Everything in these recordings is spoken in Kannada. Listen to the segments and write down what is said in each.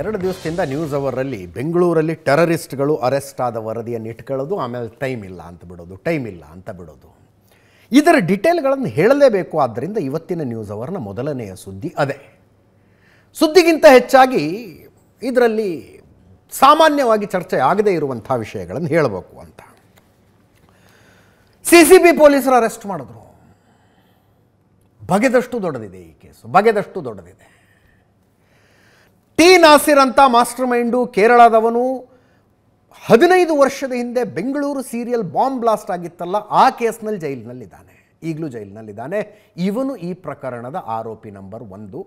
ಎರಡು ದಿವಸದಿಂದ ನ್ಯೂಸ್ ಅವರಲ್ಲಿ ಬೆಂಗಳೂರಲ್ಲಿ ಟೆರರಿಸ್ಟ್ಗಳು ಅರೆಸ್ಟ್ ಆದ ವರದಿಯನ್ನು ಇಟ್ಕೊಳ್ಳೋದು ಆಮೇಲೆ ಟೈಮ್ ಇಲ್ಲ ಅಂತ ಬಿಡೋದು ಟೈಮ್ ಇಲ್ಲ ಅಂತ ಬಿಡೋದು ಇದರ ಡಿಟೇಲ್ಗಳನ್ನು ಹೇಳಲೇಬೇಕು ಆದ್ದರಿಂದ ಇವತ್ತಿನ ನ್ಯೂಸ್ ಅವರ್ನ ಮೊದಲನೆಯ ಸುದ್ದಿ ಅದೇ ಸುದ್ದಿಗಿಂತ ಹೆಚ್ಚಾಗಿ ಇದರಲ್ಲಿ ಸಾಮಾನ್ಯವಾಗಿ ಚರ್ಚೆ ಆಗದೇ ಇರುವಂಥ ವಿಷಯಗಳನ್ನು ಹೇಳಬೇಕು ಅಂತ ಸಿ ಸಿ ಬಿ ಪೊಲೀಸರು ಅರೆಸ್ಟ್ ಮಾಡಿದ್ರು ಬಗೆದಷ್ಟು ದೊಡ್ಡದಿದೆ ಈ ಕೇಸು ಬಗೆದಷ್ಟು ದೊಡ್ಡದಿದೆ ಟಿ ನಾಸಿರ್ ಅಂತ ಮಾಸ್ಟರ್ ಮೈಂಡು ಕೇರಳದವನು ಹದಿನೈದು ವರ್ಷದ ಹಿಂದೆ ಬೆಂಗಳೂರು ಸೀರಿಯಲ್ ಬಾಂಬ್ ಬ್ಲಾಸ್ಟ್ ಆಗಿತ್ತಲ್ಲ ಆ ಕೇಸ್ನಲ್ಲಿ ಜೈಲಿನಲ್ಲಿದ್ದಾನೆ ಈಗಲೂ ಜೈಲಿನಲ್ಲಿದ್ದಾನೆ ಇವನು ಈ ಪ್ರಕರಣದ ಆರೋಪಿ ನಂಬರ್ ಒಂದು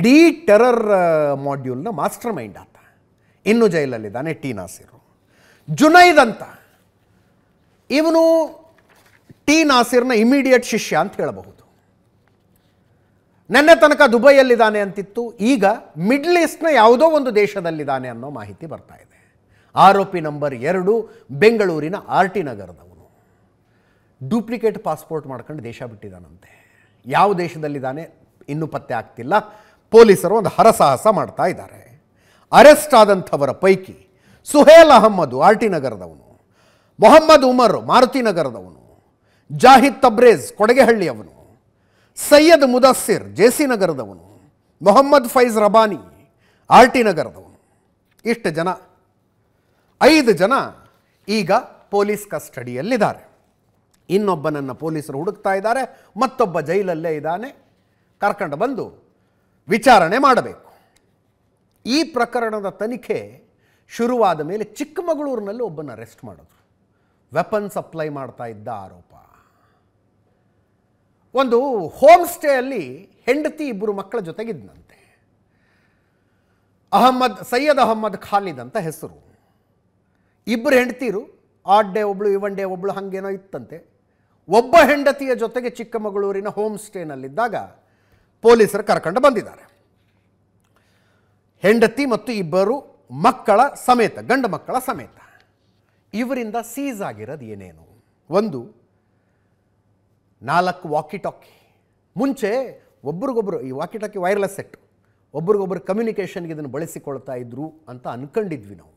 ಇಡೀ ಟೆರರ್ ಮಾಡ್ಯೂಲ್ನ ಮಾಸ್ಟರ್ ಮೈಂಡ್ ಆತ ಇನ್ನು ಜೈಲಲ್ಲಿದ್ದಾನೆ ಟಿ ನಾಸಿರು ಜುನೈದ್ ಅಂತ ಇವನು ಟಿ ನಾಸಿರ್ನ ಇಮಿಡಿಯೇಟ್ ಶಿಷ್ಯ ಅಂತ ಹೇಳಬಹುದು ನನ್ನ ತನಕ ದುಬೈಯಲ್ಲಿದ್ದಾನೆ ಅಂತಿತ್ತು ಈಗ ಮಿಡ್ಲ್ ಈಸ್ಟ್ನ ಯಾವುದೋ ಒಂದು ದೇಶದಲ್ಲಿದ್ದಾನೆ ಅನ್ನೋ ಮಾಹಿತಿ ಬರ್ತಾ ಇದೆ ಆರೋಪಿ ನಂಬರ್ ಎರಡು ಬೆಂಗಳೂರಿನ ಆರ್ ಟಿ ನಗರದವನು ಡೂಪ್ಲಿಕೇಟ್ ಪಾಸ್ಪೋರ್ಟ್ ಮಾಡ್ಕೊಂಡು ದೇಶ ಬಿಟ್ಟಿದ್ದಾನಂತೆ ಯಾವ ದೇಶದಲ್ಲಿದ್ದಾನೆ ಇನ್ನೂ ಪತ್ತೆ ಆಗ್ತಿಲ್ಲ ಪೊಲೀಸರು ಒಂದು ಹರಸಾಹಸ ಮಾಡ್ತಾ ಇದ್ದಾರೆ ಅರೆಸ್ಟ್ ಆದಂಥವರ ಪೈಕಿ ಸುಹೇಲ್ ಅಹಮ್ಮದ್ ಆರ್ ಟಿ ನಗರದವನು ಮೊಹಮ್ಮದ್ ಉಮರ್ ಮಾರುತಿ ನಗರದವನು ಜಾಹಿದ್ ತಬ್ರೇಜ್ ಕೊಡಗೆಹಳ್ಳಿಯವನು ಸೈಯದ್ ಮುದಸ್ಸಿರ್ ಜೆ ಸಿ ನಗರದವನು ಮೊಹಮ್ಮದ್ ಫೈಜ್ ರಬಾನಿ ಆರ್ ಟಿ ನಗರದವನು ಇಷ್ಟು ಜನ ಐದು ಜನ ಈಗ ಪೊಲೀಸ್ ಕಸ್ಟಡಿಯಲ್ಲಿದ್ದಾರೆ ಇನ್ನೊಬ್ಬನನ್ನು ಪೊಲೀಸರು ಹುಡುಕ್ತಾ ಇದ್ದಾರೆ ಮತ್ತೊಬ್ಬ ಜೈಲಲ್ಲೇ ಇದ್ದಾನೆ ಕರ್ಕೊಂಡು ಬಂದು ವಿಚಾರಣೆ ಮಾಡಬೇಕು ಈ ಪ್ರಕರಣದ ತನಿಖೆ ಶುರುವಾದ ಮೇಲೆ ಚಿಕ್ಕಮಗಳೂರಿನಲ್ಲಿ ಒಬ್ಬನ ಅರೆಸ್ಟ್ ಮಾಡಿದ್ರು ವೆಪನ್ ಸಪ್ಲೈ ಮಾಡ್ತಾ ಇದ್ದ ಆರೋಪ ಒಂದು ಹೋಮ್ ಸ್ಟೇಯಲ್ಲಿ ಹೆಂಡತಿ ಇಬ್ಬರು ಮಕ್ಕಳ ಜೊತೆಗಿದ್ದನಂತೆ ಅಹಮ್ಮದ್ ಸೈಯದ್ ಅಹಮ್ಮದ್ ಖಾಲಿದ್ ಅಂತ ಹೆಸರು ಇಬ್ಬರು ಹೆಂಡತಿರು ಆಡ್ ಡೇ ಒಬ್ಳು ಇವನ್ ಡೇ ಒಬ್ಳು ಹಾಗೇನೋ ಇತ್ತಂತೆ ಒಬ್ಬ ಹೆಂಡತಿಯ ಜೊತೆಗೆ ಚಿಕ್ಕಮಗಳೂರಿನ ಹೋಮ್ ಸ್ಟೇನಲ್ಲಿದ್ದಾಗ ಪೊಲೀಸರು ಕರ್ಕೊಂಡು ಬಂದಿದ್ದಾರೆ ಹೆಂಡತಿ ಮತ್ತು ಇಬ್ಬರು ಮಕ್ಕಳ ಸಮೇತ ಗಂಡು ಮಕ್ಕಳ ಸಮೇತ ಇವರಿಂದ ಸೀಸ್ ಆಗಿರೋದು ಏನೇನು ಒಂದು ನಾಲ್ಕು ವಾಕಿ ಟಾಕಿ ಮುಂಚೆ ಒಬ್ರಿಗೊಬ್ಬರು ಈ ವಾಕಿ ಟಾಕಿ ವೈರ್ಲೆಸ್ ಸೆಟ್ ಒಬ್ರಿಗೊಬ್ಬರು ಕಮ್ಯುನಿಕೇಷನ್ಗೆ ಇದನ್ನು ಬಳಸಿಕೊಳ್ತಾ ಇದ್ರು ಅಂತ ಅನ್ಕೊಂಡಿದ್ವಿ ನಾವು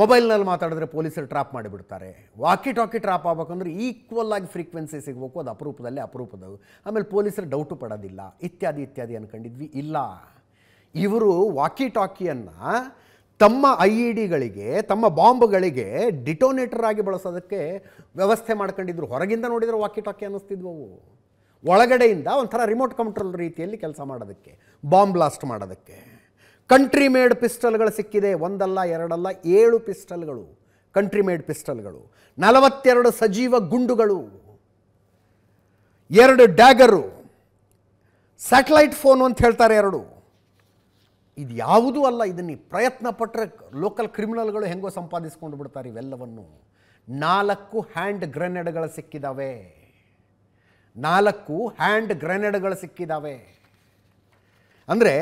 ಮೊಬೈಲ್ನಲ್ಲಿ ಮಾತಾಡಿದ್ರೆ ಪೊಲೀಸರು ಟ್ರಾಪ್ ಮಾಡಿಬಿಡ್ತಾರೆ ವಾಕಿ ಟಾಕಿ ಟ್ರಾಪ್ ಆಗ್ಬೇಕಂದ್ರೆ ಈಕ್ವಲ್ ಆಗಿ ಫ್ರೀಕ್ವೆನ್ಸಿ ಸಿಗಬೇಕು ಅದು ಅಪರೂಪದಲ್ಲಿ ಅಪರೂಪದವು ಆಮೇಲೆ ಪೊಲೀಸರು ಡೌಟು ಪಡೋದಿಲ್ಲ ಇತ್ಯಾದಿ ಇತ್ಯಾದಿ ಅಂದ್ಕೊಂಡಿದ್ವಿ ಇಲ್ಲ ಇವರು ವಾಕಿ ಟಾಕಿಯನ್ನು ತಮ್ಮ ಐ ಇ ಡಿಗಳಿಗೆ ತಮ್ಮ ಬಾಂಬ್ಗಳಿಗೆ ಡಿಟೋನೇಟರ್ ಆಗಿ ಬಳಸೋದಕ್ಕೆ ವ್ಯವಸ್ಥೆ ಮಾಡ್ಕೊಂಡಿದ್ರು ಹೊರಗಿಂದ ನೋಡಿದರೆ ವಾಕಿ ಟಾಕಿ ಅನ್ನಿಸ್ತಿದ್ವು ಒಳಗಡೆಯಿಂದ ಒಂಥರ ರಿಮೋಟ್ ಕಂಟ್ರೋಲ್ ರೀತಿಯಲ್ಲಿ ಕೆಲಸ ಮಾಡೋದಕ್ಕೆ ಬಾಂಬ್ ಬ್ಲಾಸ್ಟ್ ಮಾಡೋದಕ್ಕೆ ಕಂಟ್ರಿ ಮೇಡ್ ಪಿಸ್ಟಲ್ಗಳು ಸಿಕ್ಕಿದೆ ಒಂದಲ್ಲ ಎರಡಲ್ಲ ಏಳು ಪಿಸ್ಟಲ್ಗಳು ಕಂಟ್ರಿ ಮೇಡ್ ಪಿಸ್ಟಲ್ಗಳು ನಲವತ್ತೆರಡು ಸಜೀವ ಗುಂಡುಗಳು ಎರಡು ಡ್ಯಾಗರು ಸ್ಯಾಟಲೈಟ್ ಫೋನು ಅಂತ ಹೇಳ್ತಾರೆ ಎರಡು ಇದು ಯಾವುದೂ ಅಲ್ಲ ಇದನ್ನು ಪ್ರಯತ್ನ ಪಟ್ಟರೆ ಲೋಕಲ್ ಕ್ರಿಮಿನಲ್ಗಳು ಹೆಂಗೋ ಸಂಪಾದಿಸ್ಕೊಂಡು ಬಿಡ್ತಾರೆ ಇವೆಲ್ಲವನ್ನು ನಾಲ್ಕು ಹ್ಯಾಂಡ್ ಗ್ರೆನೇಡ್ಗಳು ಸಿಕ್ಕಿದಾವೆ ನಾಲ್ಕು ಹ್ಯಾಂಡ್ ಗ್ರೆನೇಡ್ಗಳು ಸಿಕ್ಕಿದಾವೆ ಅಂದರೆ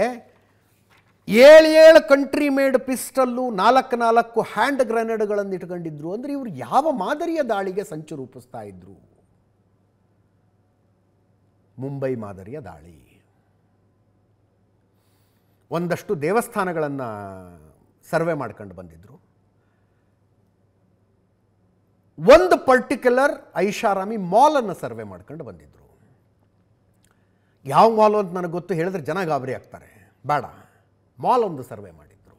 ಏಳು ಏಳು ಕಂಟ್ರಿ ಮೇಡ್ ಪಿಸ್ಟಲ್ಲು ನಾಲ್ಕು ನಾಲ್ಕು ಹ್ಯಾಂಡ್ ಗ್ರೆನೇಡ್ಗಳನ್ನು ಇಟ್ಕೊಂಡಿದ್ರು ಅಂದರೆ ಇವರು ಯಾವ ಮಾದರಿಯ ದಾಳಿಗೆ ಸಂಚು ರೂಪಿಸ್ತಾ ಇದ್ರು ಮುಂಬೈ ಮಾದರಿಯ ದಾಳಿ ಒಂದಷ್ಟು ದೇವಸ್ಥಾನಗಳನ್ನು ಸರ್ವೆ ಮಾಡ್ಕೊಂಡು ಬಂದಿದ್ದರು ಒಂದು ಪರ್ಟಿಕ್ಯುಲರ್ ಐಷಾರಾಮಿ ಮಾಲನ್ನು ಸರ್ವೆ ಮಾಡ್ಕೊಂಡು ಬಂದಿದ್ದರು ಯಾವ ಮಾಲು ಅಂತ ನನಗೆ ಗೊತ್ತು ಹೇಳಿದ್ರೆ ಜನ ಗಾಬರಿ ಆಗ್ತಾರೆ ಬೇಡ ಮಾಲ್ ಒಂದು ಸರ್ವೆ ಮಾಡಿದರು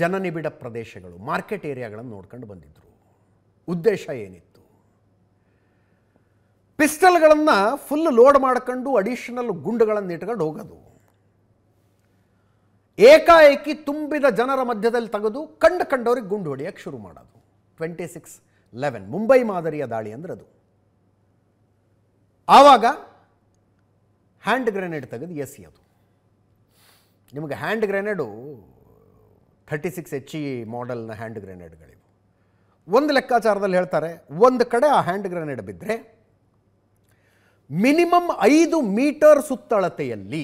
ಜನನಿಬಿಡ ಪ್ರದೇಶಗಳು ಮಾರ್ಕೆಟ್ ಏರಿಯಾಗಳನ್ನು ನೋಡ್ಕೊಂಡು ಬಂದಿದ್ದರು ಉದ್ದೇಶ ಏನಿತ್ತು ಪಿಸ್ಟಲ್ಗಳನ್ನು ಫುಲ್ ಲೋಡ್ ಮಾಡ್ಕೊಂಡು ಅಡಿಷನಲ್ ಗುಂಡುಗಳನ್ನು ಇಟ್ಕೊಂಡು ಹೋಗೋದು ಏಕಾಏಕಿ ತುಂಬಿದ ಜನರ ಮಧ್ಯದಲ್ಲಿ ತೆಗೆದು ಕಂಡು ಕಂಡವ್ರಿಗೆ ಗುಂಡು ಹೊಡೆಯಕ್ಕೆ ಶುರು ಮಾಡೋದು ಟ್ವೆಂಟಿ ಸಿಕ್ಸ್ ಲೆವೆನ್ ಮುಂಬೈ ಮಾದರಿಯ ದಾಳಿ ಅಂದ್ರೆ ಅದು ಆವಾಗ ಹ್ಯಾಂಡ್ ಗ್ರೆನೇಡ್ ತೆಗೆದು ಅದು ನಿಮಗೆ hand grenade thirty six H E ಮಾಡೆಲ್ನ ಹ್ಯಾಂಡ್ ಗ್ರೆನೇಡ್ಗಳಿವು ಒಂದು ಲೆಕ್ಕಾಚಾರದಲ್ಲಿ ಹೇಳ್ತಾರೆ ಒಂದು ಕಡೆ ಆ ಹ್ಯಾಂಡ್ ಗ್ರೆನೇಡ್ ಬಿದ್ದರೆ ಮಿನಿಮಮ್ ಐದು ಮೀಟರ್ ಸುತ್ತಳತೆಯಲ್ಲಿ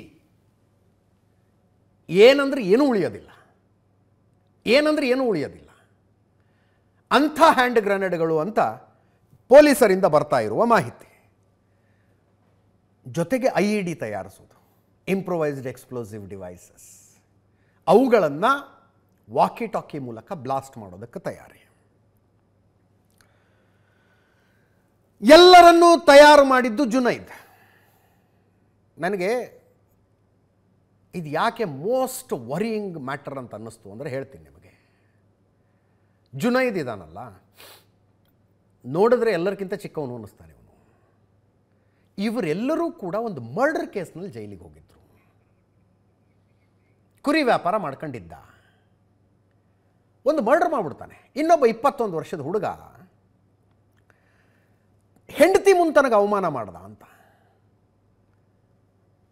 ಏನಂದ್ರೆ ಏನೂ ಉಳಿಯೋದಿಲ್ಲ ಏನಂದ್ರೆ ಏನೂ ಉಳಿಯೋದಿಲ್ಲ ಅಂಥ ಹ್ಯಾಂಡ್ ಗ್ರೆನೇಡ್ಗಳು ಅಂತ ಪೊಲೀಸರಿಂದ ಬರ್ತಾ ಇರುವ ಮಾಹಿತಿ ಜೊತೆಗೆ ಐ ಇ ಡಿ ತಯಾರಿಸೋದು ಇಂಪ್ರೊವೈಸ್ಡ್ ಎಕ್ಸ್ಪ್ಲೋಸಿವ್ ಡಿವೈಸಸ್ ಅವುಗಳನ್ನು ವಾಕಿ ಟಾಕಿ ಮೂಲಕ ಬ್ಲಾಸ್ಟ್ ಮಾಡೋದಕ್ಕೆ ತಯಾರಿ ಎಲ್ಲರನ್ನೂ ತಯಾರು ಮಾಡಿದ್ದು ಜುನೈದ್ ನನಗೆ ಇದು ಯಾಕೆ ಮೋಸ್ಟ್ ವರಿಯಿಂಗ್ ಮ್ಯಾಟರ್ ಅಂತ ಅನ್ನಿಸ್ತು ಅಂದರೆ ಹೇಳ್ತೀನಿ ನಿಮಗೆ ಜುನೈದ್ ಇದಾನಲ್ಲ ನೋಡಿದ್ರೆ ಎಲ್ಲರಿಗಿಂತ ಚಿಕ್ಕವನು ಅನ್ನಿಸ್ತಾನೆ ಇವನು ಇವರೆಲ್ಲರೂ ಕೂಡ ಒಂದು ಮರ್ಡರ್ ಕೇಸ್ನಲ್ಲಿ ಜೈಲಿಗೆ ಹೋಗಿದ್ರು ಕುರಿ ವ್ಯಾಪಾರ ಮಾಡ್ಕೊಂಡಿದ್ದ ಒಂದು ಮರ್ಡರ್ ಮಾಡಿಬಿಡ್ತಾನೆ ಇನ್ನೊಬ್ಬ ಇಪ್ಪತ್ತೊಂದು ವರ್ಷದ ಹುಡುಗ ಹೆಂಡತಿ ಮುಂತನಿಗೆ ಅವಮಾನ ಮಾಡ್ದ ಅಂತ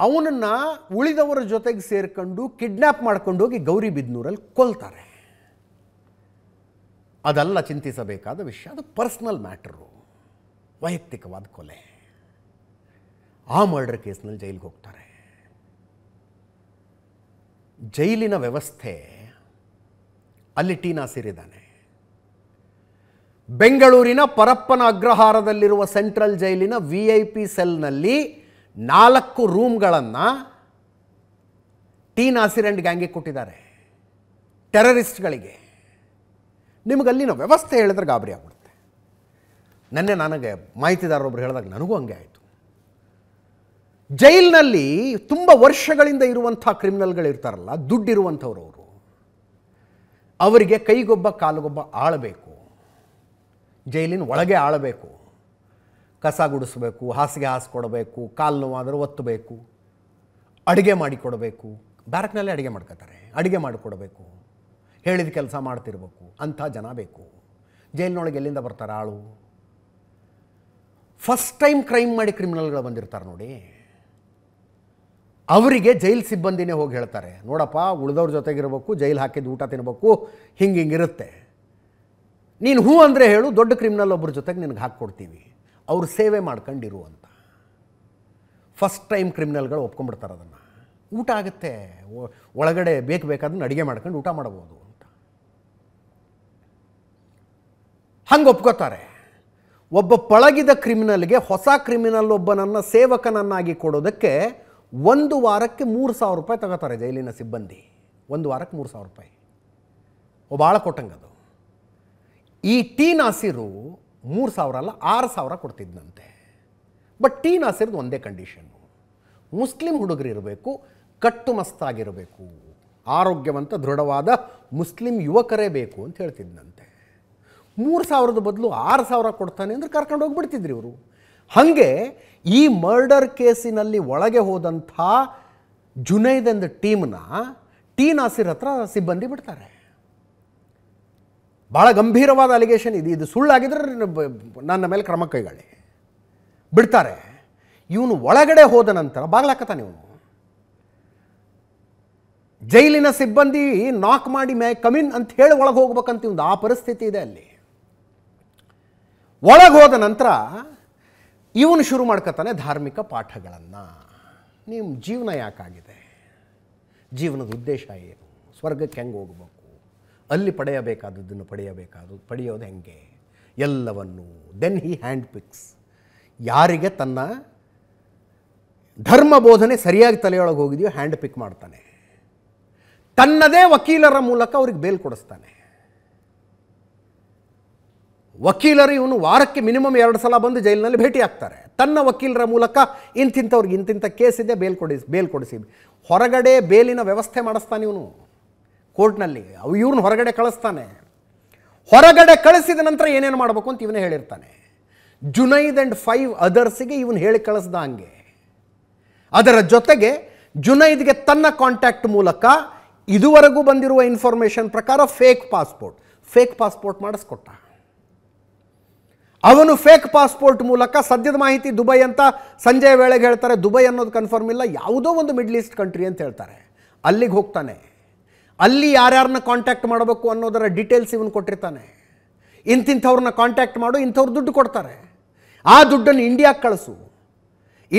ಅವನನ್ನು ಉಳಿದವರ ಜೊತೆಗೆ ಸೇರ್ಕೊಂಡು ಕಿಡ್ನ್ಯಾಪ್ ಮಾಡ್ಕೊಂಡು ಹೋಗಿ ಗೌರಿ ಬಿದ್ನೂರಲ್ಲಿ ಕೊಲ್ತಾರೆ ಅದೆಲ್ಲ ಚಿಂತಿಸಬೇಕಾದ ವಿಷಯ ಅದು ಪರ್ಸ್ನಲ್ ಮ್ಯಾಟ್ರು ವೈಯಕ್ತಿಕವಾದ ಕೊಲೆ ಆ ಮರ್ಡರ್ ಕೇಸ್ನಲ್ಲಿ ಜೈಲಿಗೆ ಹೋಗ್ತಾರೆ ಜೈಲಿನ ವ್ಯವಸ್ಥೆ ಅಲ್ಲಿ ಟೀನಾ ಸೇರಿದ್ದಾನೆ ಬೆಂಗಳೂರಿನ ಪರಪ್ಪನ ಅಗ್ರಹಾರದಲ್ಲಿರುವ ಸೆಂಟ್ರಲ್ ಜೈಲಿನ ವಿ ಐ ಪಿ ಸೆಲ್ನಲ್ಲಿ ನಾಲ್ಕು ರೂಮ್ಗಳನ್ನು ಟಿ ನಾಸಿರ್ ಆ್ಯಂಡ್ ಗ್ಯಾಂಗಿಗೆ ಕೊಟ್ಟಿದ್ದಾರೆ ಟೆರರಿಸ್ಟ್ಗಳಿಗೆ ನಿಮಗಲ್ಲಿನ ವ್ಯವಸ್ಥೆ ಹೇಳಿದ್ರೆ ಗಾಬರಿ ಆಗ್ಬಿಡುತ್ತೆ ನೆನ್ನೆ ನನಗೆ ಮಾಹಿತಿದಾರರೊಬ್ಬರು ಹೇಳಿದಾಗ ನನಗೂ ಹಂಗೆ ಆಯಿತು ಜೈಲಿನಲ್ಲಿ ತುಂಬ ವರ್ಷಗಳಿಂದ ಇರುವಂಥ ಕ್ರಿಮಿನಲ್ಗಳಿರ್ತಾರಲ್ಲ ದುಡ್ಡಿರುವಂಥವ್ರು ಅವರು ಅವರಿಗೆ ಕೈಗೊಬ್ಬ ಕಾಲುಗೊಬ್ಬ ಆಳಬೇಕು ಜೈಲಿನ ಒಳಗೆ ಆಳಬೇಕು ಕಸ ಗುಡಿಸ್ಬೇಕು ಹಾಸಿಗೆ ಕೊಡಬೇಕು ಕಾಲು ನೋವಾದರೂ ಒತ್ತಬೇಕು ಅಡುಗೆ ಮಾಡಿಕೊಡಬೇಕು ಬ್ಯಾರಕ್ನಲ್ಲೇ ಅಡುಗೆ ಮಾಡ್ಕೋತಾರೆ ಅಡುಗೆ ಮಾಡಿಕೊಡಬೇಕು ಹೇಳಿದ ಕೆಲಸ ಮಾಡ್ತಿರ್ಬೇಕು ಅಂಥ ಜನ ಬೇಕು ಜೈಲಿನೊಳಗೆ ಎಲ್ಲಿಂದ ಬರ್ತಾರೆ ಆಳು ಫಸ್ಟ್ ಟೈಮ್ ಕ್ರೈಮ್ ಮಾಡಿ ಕ್ರಿಮಿನಲ್ಗಳು ಬಂದಿರ್ತಾರೆ ನೋಡಿ ಅವರಿಗೆ ಜೈಲ್ ಸಿಬ್ಬಂದಿನೇ ಹೋಗಿ ಹೇಳ್ತಾರೆ ನೋಡಪ್ಪ ಉಳಿದವ್ರ ಜೊತೆಗಿರಬೇಕು ಜೈಲ್ ಹಾಕಿದ ಊಟ ತಿನ್ನಬೇಕು ಹಿಂಗೆ ಹಿಂಗಿರುತ್ತೆ ನೀನು ಹೂ ಅಂದರೆ ಹೇಳು ದೊಡ್ಡ ಕ್ರಿಮಿನಲ್ ಒಬ್ಬರ ಜೊತೆಗೆ ನಿನಗೆ ಹಾಕ್ಕೊಡ್ತೀವಿ ಅವರು ಸೇವೆ ಅಂತ ಫಸ್ಟ್ ಟೈಮ್ ಕ್ರಿಮಿನಲ್ಗಳು ಒಪ್ಕೊಂಡ್ಬಿಡ್ತಾರೆ ಅದನ್ನು ಊಟ ಆಗುತ್ತೆ ಒಳಗಡೆ ಬೇಕು ಬೇಕಾದ್ರೂ ಅಡುಗೆ ಮಾಡ್ಕೊಂಡು ಊಟ ಮಾಡ್ಬೋದು ಅಂತ ಹಂಗೆ ಒಪ್ಕೋತಾರೆ ಒಬ್ಬ ಪಳಗಿದ ಕ್ರಿಮಿನಲ್ಗೆ ಹೊಸ ಕ್ರಿಮಿನಲ್ ನನ್ನ ಸೇವಕನನ್ನಾಗಿ ಕೊಡೋದಕ್ಕೆ ಒಂದು ವಾರಕ್ಕೆ ಮೂರು ಸಾವಿರ ರೂಪಾಯಿ ತಗೋತಾರೆ ಜೈಲಿನ ಸಿಬ್ಬಂದಿ ಒಂದು ವಾರಕ್ಕೆ ಮೂರು ಸಾವಿರ ರೂಪಾಯಿ ಒಬ್ಬ ಆಳ ಅದು ಈ ಟೀ ನಾಸಿರು ಮೂರು ಸಾವಿರ ಅಲ್ಲ ಆರು ಸಾವಿರ ಕೊಡ್ತಿದ್ದಂತೆ ಬಟ್ ಟಿ ನಾಸಿರ್ದು ಒಂದೇ ಕಂಡೀಷನ್ನು ಮುಸ್ಲಿಂ ಹುಡುಗರಿರಬೇಕು ಕಟ್ಟುಮಸ್ತಾಗಿರಬೇಕು ಆರೋಗ್ಯವಂತ ದೃಢವಾದ ಮುಸ್ಲಿಂ ಯುವಕರೇ ಬೇಕು ಅಂತ ಹೇಳ್ತಿದ್ದಂತೆ ಮೂರು ಸಾವಿರದ ಬದಲು ಆರು ಸಾವಿರ ಕೊಡ್ತಾನೆ ಅಂದರೆ ಕರ್ಕೊಂಡು ಹೋಗಿಬಿಡ್ತಿದ್ರು ಇವರು ಹಾಗೆ ಈ ಮರ್ಡರ್ ಕೇಸಿನಲ್ಲಿ ಒಳಗೆ ಹೋದಂಥ ಜುನೈದ್ ಎಂದ ಟೀಮ್ನ ಟೀ ನಾಸಿರ್ ಹತ್ರ ಸಿಬ್ಬಂದಿ ಬಿಡ್ತಾರೆ ಭಾಳ ಗಂಭೀರವಾದ ಅಲಿಗೇಷನ್ ಇದು ಇದು ಸುಳ್ಳಾಗಿದ್ರೆ ನನ್ನ ಮೇಲೆ ಕ್ರಮ ಕೈಗೊಳ್ಳಿ ಬಿಡ್ತಾರೆ ಇವನು ಒಳಗಡೆ ಹೋದ ನಂತರ ಬಾಗ್ಲಾಕತಾನೆ ಇವನು ಜೈಲಿನ ಸಿಬ್ಬಂದಿ ನಾಕ್ ಮಾಡಿ ಮೇ ಕಮಿನ್ ಅಂತ ಹೇಳಿ ಒಳಗೆ ಹೋಗ್ಬೇಕಂತ ಒಂದು ಆ ಪರಿಸ್ಥಿತಿ ಇದೆ ಅಲ್ಲಿ ಒಳಗೆ ಹೋದ ನಂತರ ಇವನು ಶುರು ಮಾಡ್ಕೊತಾನೆ ಧಾರ್ಮಿಕ ಪಾಠಗಳನ್ನು ನಿಮ್ಮ ಜೀವನ ಯಾಕಾಗಿದೆ ಜೀವನದ ಉದ್ದೇಶ ಏನು ಸ್ವರ್ಗಕ್ಕೆ ಹೆಂಗೆ ಹೋಗ್ಬೇಕು ಅಲ್ಲಿ ಪಡೆಯಬೇಕಾದದ್ದನ್ನು ಪಡೆಯಬೇಕಾದದ್ದು ಪಡೆಯೋದು ಹೆಂಗೆ ಎಲ್ಲವನ್ನು ದೆನ್ ಹಿ ಹ್ಯಾಂಡ್ ಪಿಕ್ಸ್ ಯಾರಿಗೆ ತನ್ನ ಧರ್ಮ ಬೋಧನೆ ಸರಿಯಾಗಿ ತಲೆಯೊಳಗೆ ಹೋಗಿದೆಯೋ ಹ್ಯಾಂಡ್ ಪಿಕ್ ಮಾಡ್ತಾನೆ ತನ್ನದೇ ವಕೀಲರ ಮೂಲಕ ಅವ್ರಿಗೆ ಬೇಲ್ ಕೊಡಿಸ್ತಾನೆ ವಕೀಲರು ಇವನು ವಾರಕ್ಕೆ ಮಿನಿಮಮ್ ಎರಡು ಸಲ ಬಂದು ಜೈಲಿನಲ್ಲಿ ಭೇಟಿ ಆಗ್ತಾರೆ ತನ್ನ ವಕೀಲರ ಮೂಲಕ ಇಂತಿಂಥವ್ರಿಗೆ ಇಂತಿಂಥ ಕೇಸಿದೆ ಬೇಲ್ ಕೊಡಿಸಿ ಬೇಲ್ ಕೊಡಿಸಿ ಹೊರಗಡೆ ಬೇಲಿನ ವ್ಯವಸ್ಥೆ ಮಾಡಿಸ್ತಾನೆ ಇವನು ಕೋರ್ಟ್ನಲ್ಲಿ ಅವು ಇವ್ರನ್ನ ಹೊರಗಡೆ ಕಳಿಸ್ತಾನೆ ಹೊರಗಡೆ ಕಳಿಸಿದ ನಂತರ ಏನೇನು ಮಾಡಬೇಕು ಅಂತ ಇವನೇ ಹೇಳಿರ್ತಾನೆ ಜುನೈದ್ ಆ್ಯಂಡ್ ಫೈವ್ ಅದರ್ಸಿಗೆ ಇವನು ಹೇಳಿ ಕಳಿಸ್ದ ಹಂಗೆ ಅದರ ಜೊತೆಗೆ ಜುನೈದ್ಗೆ ತನ್ನ ಕಾಂಟ್ಯಾಕ್ಟ್ ಮೂಲಕ ಇದುವರೆಗೂ ಬಂದಿರುವ ಇನ್ಫಾರ್ಮೇಷನ್ ಪ್ರಕಾರ ಫೇಕ್ ಪಾಸ್ಪೋರ್ಟ್ ಫೇಕ್ ಪಾಸ್ಪೋರ್ಟ್ ಮಾಡಿಸ್ಕೊಟ್ಟ ಅವನು ಫೇಕ್ ಪಾಸ್ಪೋರ್ಟ್ ಮೂಲಕ ಸದ್ಯದ ಮಾಹಿತಿ ದುಬೈ ಅಂತ ಸಂಜೆ ವೇಳೆಗೆ ಹೇಳ್ತಾರೆ ದುಬೈ ಅನ್ನೋದು ಕನ್ಫರ್ಮ್ ಇಲ್ಲ ಯಾವುದೋ ಒಂದು ಮಿಡ್ಲ್ ಈಸ್ಟ್ ಕಂಟ್ರಿ ಅಂತ ಹೇಳ್ತಾರೆ ಅಲ್ಲಿಗೆ ಹೋಗ್ತಾನೆ ಅಲ್ಲಿ ಯಾರ್ಯಾರನ್ನ ಕಾಂಟ್ಯಾಕ್ಟ್ ಮಾಡಬೇಕು ಅನ್ನೋದರ ಡೀಟೇಲ್ಸ್ ಇವನು ಕೊಟ್ಟಿರ್ತಾನೆ ಇಂತಿಂಥವ್ರನ್ನ ಕಾಂಟ್ಯಾಕ್ಟ್ ಮಾಡು ಇಂಥವ್ರು ದುಡ್ಡು ಕೊಡ್ತಾರೆ ಆ ದುಡ್ಡನ್ನು ಇಂಡಿಯಾಗೆ ಕಳಿಸು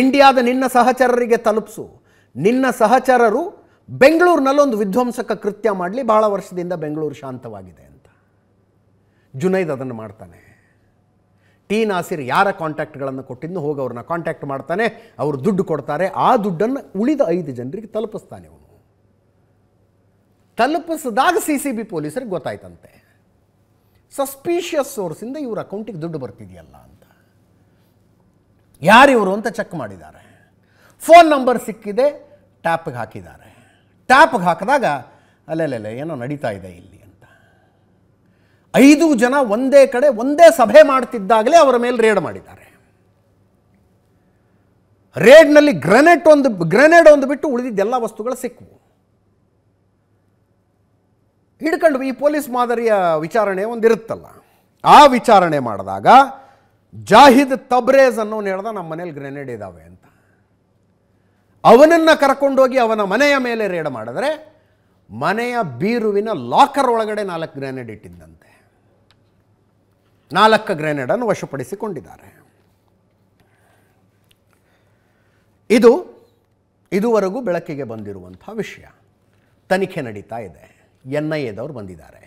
ಇಂಡಿಯಾದ ನಿನ್ನ ಸಹಚರರಿಗೆ ತಲುಪಿಸು ನಿನ್ನ ಸಹಚರರು ಬೆಂಗಳೂರಿನಲ್ಲೊಂದು ವಿಧ್ವಂಸಕ ಕೃತ್ಯ ಮಾಡಲಿ ಬಹಳ ವರ್ಷದಿಂದ ಬೆಂಗಳೂರು ಶಾಂತವಾಗಿದೆ ಅಂತ ಜುನೈದ್ ಅದನ್ನು ಮಾಡ್ತಾನೆ ಟಿ ನಾಸಿರ್ ಯಾರ ಕಾಂಟ್ಯಾಕ್ಟ್ಗಳನ್ನು ಕೊಟ್ಟಿದ್ದು ಹೋಗಿ ಅವ್ರನ್ನ ಕಾಂಟ್ಯಾಕ್ಟ್ ಮಾಡ್ತಾನೆ ಅವರು ದುಡ್ಡು ಕೊಡ್ತಾರೆ ಆ ದುಡ್ಡನ್ನು ಉಳಿದ ಐದು ಜನರಿಗೆ ತಲುಪಿಸ್ತಾನೆ ಅವನು ತಲುಪಿಸಿದಾಗ ಸಿ ಸಿ ಬಿ ಪೊಲೀಸರಿಗೆ ಗೊತ್ತಾಯ್ತಂತೆ ಸಸ್ಪೀಷಿಯಸ್ ಸೋರ್ಸಿಂದ ಇವ್ರ ಅಕೌಂಟಿಗೆ ದುಡ್ಡು ಬರ್ತಿದೆಯಲ್ಲ ಅಂತ ಯಾರಿವರು ಅಂತ ಚೆಕ್ ಮಾಡಿದ್ದಾರೆ ಫೋನ್ ನಂಬರ್ ಸಿಕ್ಕಿದೆ ಟ್ಯಾಪ್ಗೆ ಹಾಕಿದ್ದಾರೆ ಟ್ಯಾಪ್ಗೆ ಹಾಕಿದಾಗ ಅಲ್ಲೆಲ್ಲೆಲ್ಲ ಏನೋ ನಡೀತಾ ಇದೆ ಇಲ್ಲಿ ಅಂತ ಐದು ಜನ ಒಂದೇ ಕಡೆ ಒಂದೇ ಸಭೆ ಮಾಡ್ತಿದ್ದಾಗಲೇ ಅವರ ಮೇಲೆ ರೇಡ್ ಮಾಡಿದ್ದಾರೆ ರೇಡ್ನಲ್ಲಿ ಗ್ರೆನೇಟ್ ಒಂದು ಗ್ರೆನೇಡ್ ಒಂದು ಬಿಟ್ಟು ಉಳಿದಿದ್ದೆಲ್ಲ ವಸ್ತುಗಳು ಸಿಕ್ಕವು ಹಿಡ್ಕೊಂಡು ಈ ಪೊಲೀಸ್ ಮಾದರಿಯ ವಿಚಾರಣೆ ಒಂದಿರುತ್ತಲ್ಲ ಆ ವಿಚಾರಣೆ ಮಾಡಿದಾಗ ಜಾಹಿದ್ ತಬ್ರೇಜ್ ಅನ್ನೋನು ಹೇಳ್ದ ನಮ್ಮ ಮನೇಲಿ ಗ್ರೆನೇಡ್ ಇದ್ದಾವೆ ಅಂತ ಅವನನ್ನು ಕರ್ಕೊಂಡೋಗಿ ಅವನ ಮನೆಯ ಮೇಲೆ ರೇಡ್ ಮಾಡಿದ್ರೆ ಮನೆಯ ಬೀರುವಿನ ಲಾಕರ್ ಒಳಗಡೆ ನಾಲ್ಕು ಗ್ರೆನೇಡ್ ಇಟ್ಟಿದ್ದಂತೆ ನಾಲ್ಕು ಗ್ರೆನೇಡನ್ನು ವಶಪಡಿಸಿಕೊಂಡಿದ್ದಾರೆ ಇದು ಇದುವರೆಗೂ ಬೆಳಕಿಗೆ ಬಂದಿರುವಂಥ ವಿಷಯ ತನಿಖೆ ನಡೀತಾ ಇದೆ ಎನ್ ಐ ಎದವ್ರು ಬಂದಿದ್ದಾರೆ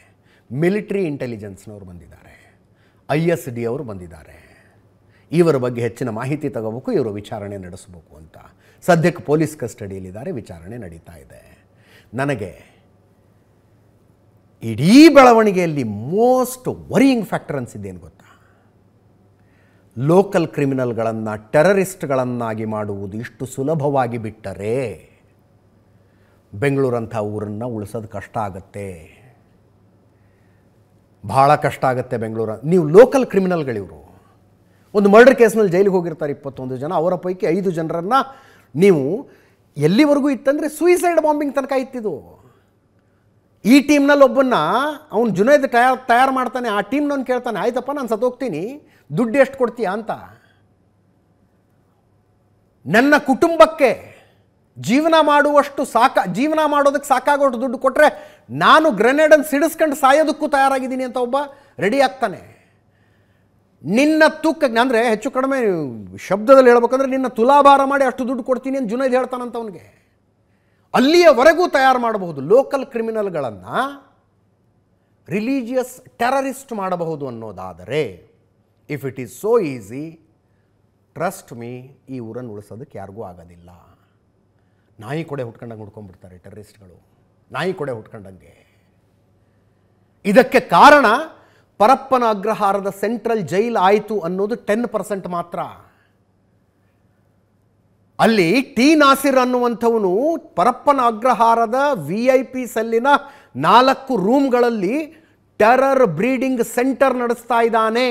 ಮಿಲಿಟ್ರಿ ಇಂಟೆಲಿಜೆನ್ಸ್ನವ್ರು ಬಂದಿದ್ದಾರೆ ಐ ಎಸ್ ಡಿ ಅವರು ಬಂದಿದ್ದಾರೆ ಇವರ ಬಗ್ಗೆ ಹೆಚ್ಚಿನ ಮಾಹಿತಿ ತಗೋಬೇಕು ಇವರು ವಿಚಾರಣೆ ನಡೆಸಬೇಕು ಅಂತ ಸದ್ಯಕ್ಕೆ ಪೊಲೀಸ್ ಕಸ್ಟಡಿಯಲ್ಲಿದ್ದಾರೆ ವಿಚಾರಣೆ ನಡೀತಾ ಇದೆ ನನಗೆ ಇಡೀ ಬೆಳವಣಿಗೆಯಲ್ಲಿ ಮೋಸ್ಟ್ ವರಿಯಿಂಗ್ ಫ್ಯಾಕ್ಟರ್ ಅನಿಸಿದ್ದೇನು ಗೊತ್ತಾ ಲೋಕಲ್ ಕ್ರಿಮಿನಲ್ಗಳನ್ನು ಟೆರರಿಸ್ಟ್ಗಳನ್ನಾಗಿ ಮಾಡುವುದು ಇಷ್ಟು ಸುಲಭವಾಗಿ ಬಿಟ್ಟರೆ ಬೆಂಗಳೂರಂಥ ಊರನ್ನು ಉಳಿಸೋದು ಕಷ್ಟ ಆಗುತ್ತೆ ಭಾಳ ಕಷ್ಟ ಆಗುತ್ತೆ ಬೆಂಗಳೂರ ನೀವು ಲೋಕಲ್ ಕ್ರಿಮಿನಲ್ಗಳಿವರು ಒಂದು ಮರ್ಡರ್ ಕೇಸ್ನಲ್ಲಿ ಜೈಲಿಗೆ ಹೋಗಿರ್ತಾರೆ ಇಪ್ಪತ್ತೊಂದು ಜನ ಅವರ ಪೈಕಿ ಐದು ಜನರನ್ನು ನೀವು ಎಲ್ಲಿವರೆಗೂ ಇತ್ತಂದರೆ ಸೂಯಿಸೈಡ್ ಬಾಂಬಿಂಗ್ ತನಕ ಇತ್ತಿದು ಈ ಟೀಮ್ನಲ್ಲಿ ಒಬ್ಬನ್ನ ಅವ್ನು ಜುನೈದ್ ತಯಾರು ತಯಾರು ಮಾಡ್ತಾನೆ ಆ ಟೀಮ್ನವ್ನು ಕೇಳ್ತಾನೆ ಆಯ್ತಪ್ಪ ನಾನು ಹೋಗ್ತೀನಿ ದುಡ್ಡು ಎಷ್ಟು ಕೊಡ್ತೀಯಾ ಅಂತ ನನ್ನ ಕುಟುಂಬಕ್ಕೆ ಜೀವನ ಮಾಡುವಷ್ಟು ಸಾಕ ಜೀವನ ಮಾಡೋದಕ್ಕೆ ಸಾಕಾಗೋಷ್ಟು ದುಡ್ಡು ಕೊಟ್ಟರೆ ನಾನು ಗ್ರೆನೇಡನ್ನು ಸಿಡಿಸ್ಕೊಂಡು ಸಾಯೋದಕ್ಕೂ ತಯಾರಾಗಿದ್ದೀನಿ ಅಂತ ಒಬ್ಬ ರೆಡಿ ಆಗ್ತಾನೆ ನಿನ್ನ ತೂಕಕ್ಕೆ ಅಂದರೆ ಹೆಚ್ಚು ಕಡಿಮೆ ಶಬ್ದದಲ್ಲಿ ಹೇಳ್ಬೇಕಂದ್ರೆ ನಿನ್ನ ತುಲಾಭಾರ ಮಾಡಿ ಅಷ್ಟು ದುಡ್ಡು ಕೊಡ್ತೀನಿ ಅಂತ ಜುನೈದ್ ಹೇಳ್ತಾನಂತ ಅವನಿಗೆ ಅಲ್ಲಿಯವರೆಗೂ ತಯಾರು ಮಾಡಬಹುದು ಲೋಕಲ್ ಕ್ರಿಮಿನಲ್ಗಳನ್ನು ರಿಲೀಜಿಯಸ್ ಟೆರರಿಸ್ಟ್ ಮಾಡಬಹುದು ಅನ್ನೋದಾದರೆ if it is so easy trust me ಈ ಊರನ್ನು ಉಳಿಸೋದಕ್ಕೆ ಯಾರಿಗೂ ಆಗೋದಿಲ್ಲ ನಾಯಿ ಕೊಡೆ ಹುಟ್ಕೊಂಡಂಗೆ ಹುಡ್ಕೊಂಡ್ಬಿಡ್ತಾರೆ ಟೆರರಿಸ್ಟ್ಗಳು ನಾಯಿ ಕೊಡೆ ಹುಟ್ಕೊಂಡಂಗೆ ಇದಕ್ಕೆ ಕಾರಣ ಪರಪ್ಪನ ಅಗ್ರಹಾರದ ಸೆಂಟ್ರಲ್ ಜೈಲ್ ಆಯಿತು ಅನ್ನೋದು ಟೆನ್ ಪರ್ಸೆಂಟ್ ಮಾತ್ರ ಅಲ್ಲಿ ಟಿ ನಾಸಿರ್ ಅನ್ನುವಂಥವನು ಪರಪ್ಪನ ಅಗ್ರಹಾರದ ವಿ ಐ ಪಿ ಸಲ್ಲಿನ ನಾಲ್ಕು ರೂಮ್ಗಳಲ್ಲಿ ಟೆರರ್ ಬ್ರೀಡಿಂಗ್ ಸೆಂಟರ್ ನಡೆಸ್ತಾ ಇದ್ದಾನೆ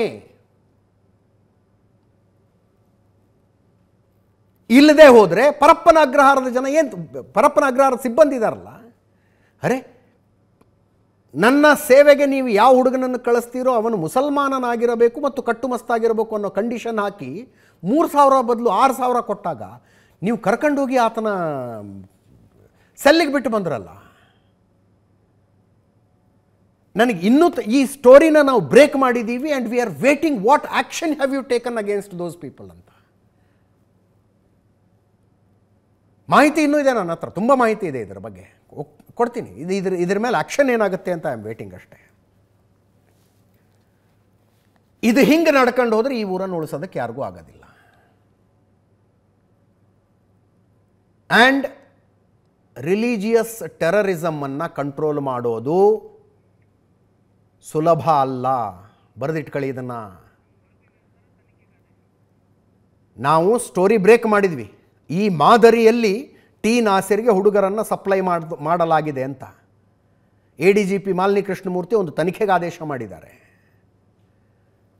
ಇಲ್ಲದೆ ಹೋದರೆ ಪರಪ್ಪನ ಅಗ್ರಹಾರದ ಜನ ಏನು ಪರಪ್ಪನ ಅಗ್ರಹಾರದ ಸಿಬ್ಬಂದಿ ಇದಾರಲ್ಲ ಅರೆ ನನ್ನ ಸೇವೆಗೆ ನೀವು ಯಾವ ಹುಡುಗನನ್ನು ಕಳಿಸ್ತೀರೋ ಅವನು ಮುಸಲ್ಮಾನನಾಗಿರಬೇಕು ಮತ್ತು ಕಟ್ಟುಮಸ್ತಾಗಿರಬೇಕು ಅನ್ನೋ ಕಂಡೀಷನ್ ಹಾಕಿ ಮೂರು ಸಾವಿರ ಬದಲು ಆರು ಸಾವಿರ ಕೊಟ್ಟಾಗ ನೀವು ಹೋಗಿ ಆತನ ಸೆಲ್ಲಿಗೆ ಬಿಟ್ಟು ಬಂದ್ರಲ್ಲ ನನಗೆ ಇನ್ನೂ ಈ ಸ್ಟೋರಿನ ನಾವು ಬ್ರೇಕ್ ಮಾಡಿದ್ದೀವಿ and we are waiting what action have you taken against those people ಅಂತ ಮಾಹಿತಿ ಇನ್ನೂ ಇದೆ ನನ್ನ ಹತ್ರ ತುಂಬ ಮಾಹಿತಿ ಇದೆ ಇದರ ಬಗ್ಗೆ ಕೊಡ್ತೀನಿ ಇದು ಇದ್ರ ಇದ್ರ ಮೇಲೆ ಆ್ಯಕ್ಷನ್ ಏನಾಗುತ್ತೆ ಅಂತ ಐ ಆಮ್ ವೇಟಿಂಗ್ ಅಷ್ಟೇ ಇದು ಹಿಂಗೆ ನಡ್ಕೊಂಡು ಹೋದರೆ ಈ ಊರನ್ನು ಉಳಿಸೋದಕ್ಕೆ ಯಾರಿಗೂ ಆಗೋದಿಲ್ಲ ಆ್ಯಂಡ್ ರಿಲಿಜಿಯಸ್ ಟೆರರಿಸಮನ್ನು ಕಂಟ್ರೋಲ್ ಮಾಡೋದು ಸುಲಭ ಅಲ್ಲ ಬರೆದಿಟ್ಕೊಳ್ಳಿ ಇದನ್ನು ನಾವು ಸ್ಟೋರಿ ಬ್ರೇಕ್ ಮಾಡಿದ್ವಿ ಈ ಮಾದರಿಯಲ್ಲಿ ಟಿ ನಾಸಿರ್ಗೆ ಹುಡುಗರನ್ನು ಸಪ್ಲೈ ಮಾಡಲಾಗಿದೆ ಅಂತ A D G P Malini Krishnamurthy ಒಂದು ತನಿಖೆಗೆ ಆದೇಶ ಮಾಡಿದ್ದಾರೆ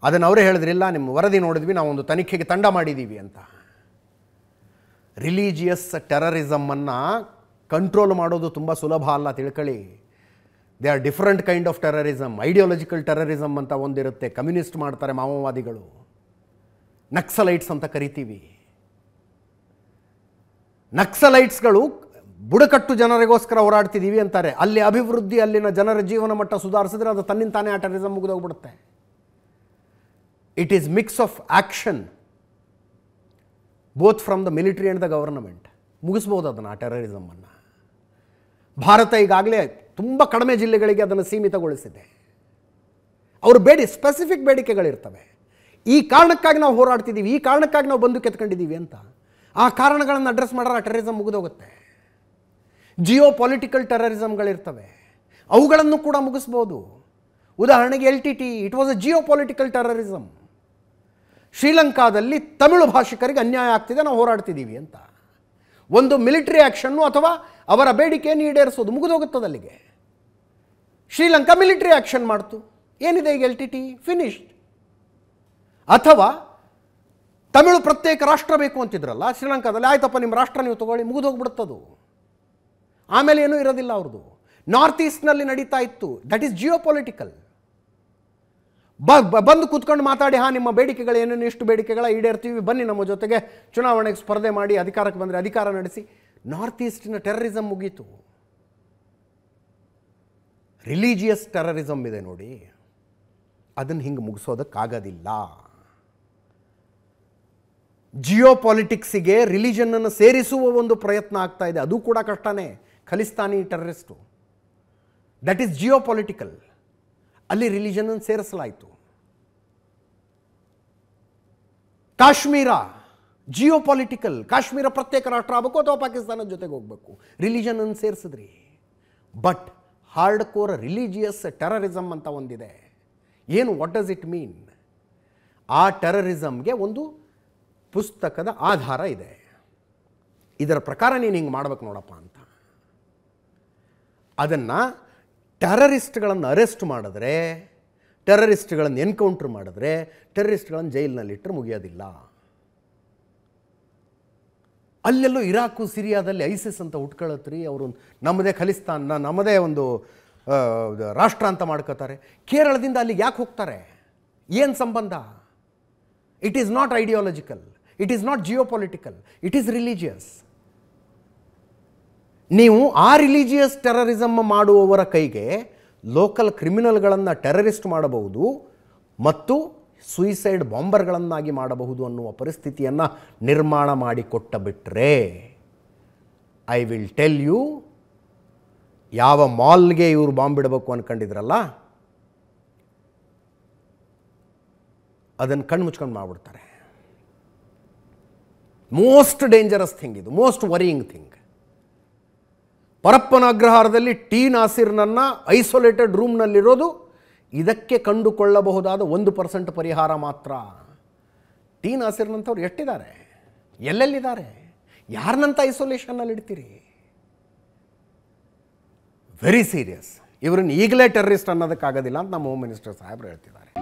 ಅದನ್ನು ಅವರೇ ಹೇಳಿದ್ರಿಲ್ಲ ನಿಮ್ಮ ವರದಿ ನೋಡಿದ್ವಿ ನಾವು ಒಂದು ತನಿಖೆಗೆ ತಂಡ ಮಾಡಿದ್ದೀವಿ ಅಂತ ರಿಲೀಜಿಯಸ್ ಟೆರರಿಸಮನ್ನು ಕಂಟ್ರೋಲ್ ಮಾಡೋದು ತುಂಬ ಸುಲಭ ಅಲ್ಲ ತಿಳ್ಕೊಳ್ಳಿ they are different kind of terrorism ideological terrorism ಅಂತ ಒಂದಿರುತ್ತೆ ಕಮ್ಯುನಿಸ್ಟ್ ಮಾಡ್ತಾರೆ ಮಾವೋವಾದಿಗಳು ನಕ್ಸಲೈಟ್ಸ್ ಅಂತ ಕರಿತೀವಿ ನಕ್ಸಲೈಟ್ಸ್ಗಳು ಬುಡಕಟ್ಟು ಜನರಿಗೋಸ್ಕರ ಹೋರಾಡ್ತಿದ್ದೀವಿ ಅಂತಾರೆ ಅಲ್ಲಿ ಅಭಿವೃದ್ಧಿ ಅಲ್ಲಿನ ಜನರ ಜೀವನ ಮಟ್ಟ ಸುಧಾರಿಸಿದ್ರೆ ಅದು ತನ್ನಿಂದ ತಾನೇ ಆ ಮುಗಿದೋಗ್ಬಿಡುತ್ತೆ it is mix of action both from the military and the government ಮುಗಿಸ್ಬೋದು ಅದನ್ನು ಆ ಟೆರರಿಸಮನ್ನು ಭಾರತ ಈಗಾಗಲೇ ತುಂಬ ಕಡಿಮೆ ಜಿಲ್ಲೆಗಳಿಗೆ ಅದನ್ನು ಸೀಮಿತಗೊಳಿಸಿದೆ ಅವರು ಬೇಡಿ ಸ್ಪೆಸಿಫಿಕ್ ಬೇಡಿಕೆಗಳಿರ್ತವೆ ಈ ಕಾರಣಕ್ಕಾಗಿ ನಾವು ಹೋರಾಡ್ತಿದ್ದೀವಿ ಈ ಕಾರಣಕ್ಕಾಗಿ ನಾವು ಬಂದು ಕೆತ್ಕೊಂಡಿದ್ದೀವಿ ಅಂತ ಆ ಕಾರಣಗಳನ್ನು ಅಡ್ರೆಸ್ ಮಾಡೋರ ಟೆರರಿಸಮ್ ಮುಗಿದೋಗುತ್ತೆ ಜಿಯೋ ಪೊಲಿಟಿಕಲ್ ಟೆರರಿಸಮ್ಗಳಿರ್ತವೆ ಅವುಗಳನ್ನು ಕೂಡ ಮುಗಿಸ್ಬೋದು ಉದಾಹರಣೆಗೆ L T T it was a geo political terrorism ಶ್ರೀಲಂಕಾದಲ್ಲಿ ತಮಿಳು ಭಾಷಿಕರಿಗೆ ಅನ್ಯಾಯ ಆಗ್ತಿದೆ ನಾವು ಹೋರಾಡ್ತಿದ್ದೀವಿ ಅಂತ ಒಂದು ಮಿಲಿಟರಿ ಆ್ಯಕ್ಷನ್ನು ಅಥವಾ ಅವರ ಬೇಡಿಕೆಯನ್ನು ಈಡೇರಿಸೋದು ಮುಗಿದೋಗುತ್ತದೆ ಅಲ್ಲಿಗೆ ಶ್ರೀಲಂಕಾ ಮಿಲಿಟರಿ ಆ್ಯಕ್ಷನ್ ಮಾಡ್ತು ಏನಿದೆ ಈಗ ಎಲ್ ಟಿ ಟಿ ಫಿನಿಶ್ಡ್ ಅಥವಾ ತಮಿಳು ಪ್ರತ್ಯೇಕ ರಾಷ್ಟ್ರ ಬೇಕು ಅಂತಿದ್ರಲ್ಲ ಶ್ರೀಲಂಕಾದಲ್ಲಿ ಆಯ್ತಪ್ಪ ನಿಮ್ಮ ರಾಷ್ಟ್ರ ನೀವು ತಗೊಳ್ಳಿ ಮುಗಿದೋಗ್ಬಿಡ್ತದು ಆಮೇಲೆ ಏನೂ ಇರೋದಿಲ್ಲ ಅವ್ರದ್ದು ನಾರ್ತ್ ಈಸ್ಟ್ನಲ್ಲಿ ನಡೀತಾ ಇತ್ತು ದಟ್ ಈಸ್ ಜಿಯೋ ಪೊಲಿಟಿಕಲ್ ಬಂದು ಕೂತ್ಕೊಂಡು ಮಾತಾಡಿ ಹಾಂ ನಿಮ್ಮ ಬೇಡಿಕೆಗಳು ಏನೇನು ಇಷ್ಟು ಬೇಡಿಕೆಗಳ ಈಡೇರ್ತೀವಿ ಬನ್ನಿ ನಮ್ಮ ಜೊತೆಗೆ ಚುನಾವಣೆಗೆ ಸ್ಪರ್ಧೆ ಮಾಡಿ ಅಧಿಕಾರಕ್ಕೆ ಬಂದರೆ ಅಧಿಕಾರ ನಡೆಸಿ ನಾರ್ತ್ ಈಸ್ಟಿನ ಟೆರರಿಸಮ್ ಮುಗೀತು ರಿಲಿಜಿಯಸ್ ಟೆರರಿಸಮ್ ಇದೆ ನೋಡಿ ಅದನ್ನು ಹಿಂಗೆ ಮುಗಿಸೋದಕ್ಕಾಗೋದಿಲ್ಲ ಜಿಯೋ ಪಾಲಿಟಿಕ್ಸಿಗೆ ರಿಲಿಜನ್ನನ್ನು ಸೇರಿಸುವ ಒಂದು ಪ್ರಯತ್ನ ಆಗ್ತಾ ಇದೆ ಅದು ಕೂಡ ಕಷ್ಟನೇ Khalistani terrorist that is geo political ಅಲ್ಲಿ ರಿಲಿಜನನ್ನು ಸೇರಿಸಲಾಯಿತು ಕಾಶ್ಮೀರ ಜಿಯೋ ಪಾಲಿಟಿಕಲ್ ಕಾಶ್ಮೀರ ಪ್ರತ್ಯೇಕ ರಾಷ್ಟ್ರ ಆಗಬೇಕು ಅಥವಾ ಪಾಕಿಸ್ತಾನದ ಜೊತೆಗೆ ಹೋಗಬೇಕು ರಿಲಿಜನನ್ನು ಸೇರಿಸಿದ್ರಿ but hard core religious terrorism ಅಂತ ಒಂದಿದೆ ಏನು ವಾಟ್ ಡಸ್ ಇಟ್ ಮೀನ್ ಆ ಟೆರರಿಸಮ್ಗೆ ಒಂದು ಪುಸ್ತಕದ ಆಧಾರ ಇದೆ ಇದರ ಪ್ರಕಾರ ನೀನು ಹಿಂಗೆ ಮಾಡ್ಬೇಕು ನೋಡಪ್ಪ ಅಂತ ಅದನ್ನು ಟೆರರಿಸ್ಟ್ಗಳನ್ನು ಅರೆಸ್ಟ್ ಮಾಡಿದ್ರೆ ಟೆರರಿಸ್ಟ್ಗಳನ್ನು ಎನ್ಕೌಂಟ್ರ್ ಮಾಡಿದ್ರೆ ಟೆರರಿಸ್ಟ್ಗಳನ್ನು ಜೈಲಿನಲ್ಲಿಟ್ಟರೆ ಮುಗಿಯೋದಿಲ್ಲ ಅಲ್ಲೆಲ್ಲೂ ಇರಾಕು ಸಿರಿಯಾದಲ್ಲಿ ಐಸಿಸ್ ಅಂತ ಉಟ್ಕೊಳ್ಳತ್ರಿ ಅವರು ನಮ್ಮದೇ ಖಲಿಸ್ತಾನ ನಮ್ಮದೇ ಒಂದು ರಾಷ್ಟ್ರ ಅಂತ ಮಾಡ್ಕೋತಾರೆ ಕೇರಳದಿಂದ ಅಲ್ಲಿಗೆ ಯಾಕೆ ಹೋಗ್ತಾರೆ ಏನು ಸಂಬಂಧ it is not ideological it is not geopolitical it is religious ನೀವು ಆ ರಿಲಿಜಿಯಸ್ ಟೆರರಿಸಮ್ ಮಾಡುವವರ ಕೈಗೆ ಲೋಕಲ್ ಕ್ರಿಮಿನಲ್ಗಳನ್ನು ಟೆರರಿಸ್ಟ್ ಮಾಡಬಹುದು ಮತ್ತು ಸುಯಿಸೈಡ್ ಬಾಂಬರ್ಗಳನ್ನಾಗಿ ಮಾಡಬಹುದು ಅನ್ನುವ ಪರಿಸ್ಥಿತಿಯನ್ನು ನಿರ್ಮಾಣ ಮಾಡಿಕೊಟ್ಟ ಬಿಟ್ಟರೆ ಐ ವಿಲ್ ಟೆಲ್ ಯು ಯಾವ ಮಾಲ್ಗೆ ಇವರು ಬಾಂಬ್ ಇಡಬೇಕು ಅನ್ಕೊಂಡಿದ್ರಲ್ಲ ಅದನ್ನು ಕಣ್ಣು ಮುಚ್ಕೊಂಡು ಮಾಡಿಬಿಡ್ತಾರೆ ಮೋಸ್ಟ್ ಡೇಂಜರಸ್ ಥಿಂಗ್ ಇದು ಮೋಸ್ಟ್ ವರಿಯಿಂಗ್ ಥಿಂಗ್ ಪರಪ್ಪನ ಅಗ್ರಹಾರದಲ್ಲಿ ಟಿ ನಾಸಿರ್ನನ್ನು ಐಸೋಲೇಟೆಡ್ ರೂಮ್ನಲ್ಲಿರೋದು ಇದಕ್ಕೆ ಕಂಡುಕೊಳ್ಳಬಹುದಾದ ಒಂದು ಪರ್ಸೆಂಟ್ ಪರಿಹಾರ ಮಾತ್ರ ಟಿ ನಾಸಿರ್ನಂಥವ್ರು ಎಷ್ಟಿದ್ದಾರೆ ಎಲ್ಲೆಲ್ಲಿದ್ದಾರೆ ಯಾರನ್ನಂತ ಐಸೋಲೇಷನ್ನಲ್ಲಿ ಇಡ್ತೀರಿ ವೆರಿ ಸೀರಿಯಸ್ ಇವ್ರನ್ನ ಈಗಲೇ ಟೆರರಿಸ್ಟ್ ಅನ್ನೋದಕ್ಕಾಗೋದಿಲ್ಲ ಅಂತ ನಮ್ಮ ಹೋಮ್ ಮಿನಿಸ್ಟರ್ ಸಾಹೇಬರು ಹೇಳ್ತಿದ್ದಾರೆ